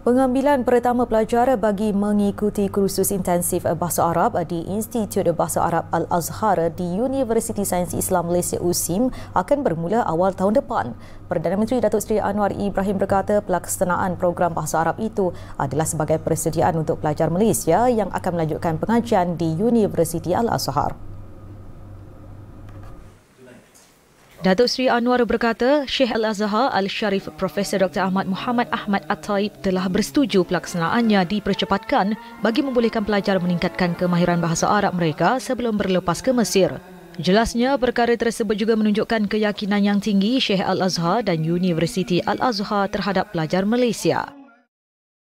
Pengambilan pertama pelajar bagi mengikuti kursus intensif Bahasa Arab di Institut Bahasa Arab Al-Azhar di Universiti Sains Islam Malaysia USIM akan bermula awal tahun depan. Perdana Menteri Datuk Seri Anwar Ibrahim berkata pelaksanaan program Bahasa Arab itu adalah sebagai persediaan untuk pelajar Malaysia yang akan melanjutkan pengajian di Universiti Al-Azhar. Datuk Sri Anwar berkata, Syekh Al-Azhar Al-Sharif Profesor Dr. Ahmad Muhammad Ahmad At-Taib telah bersetuju pelaksanaannya dipercepatkan bagi membolehkan pelajar meningkatkan kemahiran bahasa Arab mereka sebelum berlepas ke Mesir. Jelasnya, perkara tersebut juga menunjukkan keyakinan yang tinggi Syekh Al-Azhar dan Universiti Al-Azhar terhadap pelajar Malaysia.